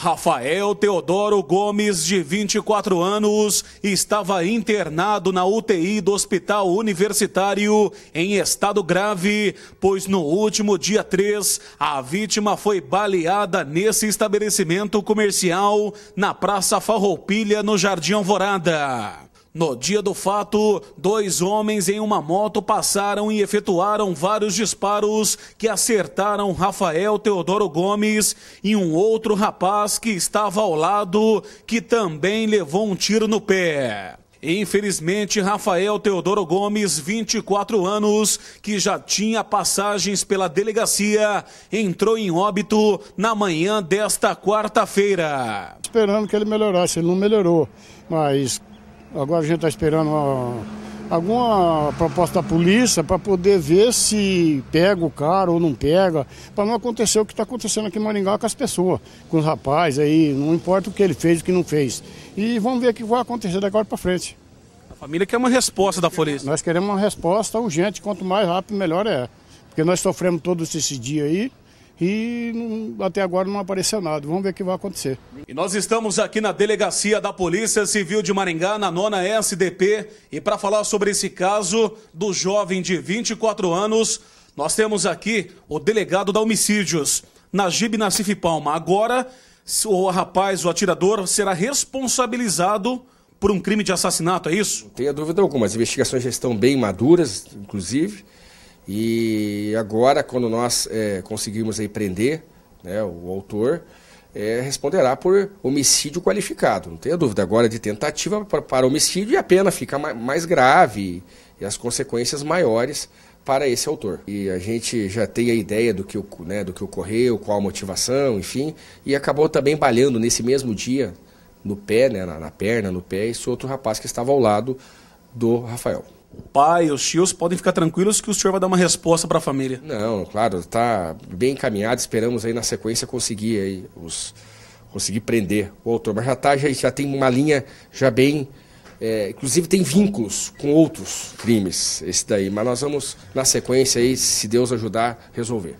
Rafael Teodoro Gomes, de 24 anos, estava internado na UTI do Hospital Universitário em estado grave, pois no último dia 3, a vítima foi baleada nesse estabelecimento comercial na Praça Farroupilha, no Jardim Alvorada. No dia do fato, dois homens em uma moto passaram e efetuaram vários disparos que acertaram Rafael Teodoro Gomes e um outro rapaz que estava ao lado, que também levou um tiro no pé. Infelizmente, Rafael Teodoro Gomes, 24 anos, que já tinha passagens pela delegacia, entrou em óbito na manhã desta quarta-feira. Esperando que ele melhorasse, ele não melhorou, mas Agora a gente está esperando alguma proposta da polícia para poder ver se pega o cara ou não pega, para não acontecer o que está acontecendo aqui em Maringá com as pessoas, com os rapazes aí, não importa o que ele fez, o que não fez. E vamos ver o que vai acontecer daqui para frente. A família quer uma resposta da polícia. Nós queremos uma resposta urgente, quanto mais rápido melhor é. Porque nós sofremos todos esse dia aí e até agora não apareceu nada. Vamos ver o que vai acontecer. E nós estamos aqui na Delegacia da Polícia Civil de Maringá, na nona SDP, e para falar sobre esse caso do jovem de 24 anos, nós temos aqui o delegado da Homicídios, Najib Nassif Palma. Agora, o rapaz, o atirador, será responsabilizado por um crime de assassinato, é isso? Não tenha dúvida alguma. As investigações já estão bem maduras, inclusive. E agora, quando nós é, conseguirmos aí prender né, o autor, é, responderá por homicídio qualificado. Não tenha dúvida agora é de tentativa para homicídio e a pena fica mais grave e as consequências maiores para esse autor. E a gente já tem a ideia do que, né, do que ocorreu, qual a motivação, enfim, e acabou também balhando nesse mesmo dia, no pé, né, na, na perna, no pé, esse outro rapaz que estava ao lado do Rafael o pai, os tios podem ficar tranquilos que o senhor vai dar uma resposta para a família. Não, claro, está bem encaminhado. Esperamos aí na sequência conseguir aí os conseguir prender o autor, mas já tá, já, já tem uma linha já bem é, inclusive tem vínculos com outros crimes, esse daí. Mas nós vamos, na sequência, aí, se Deus ajudar, resolver.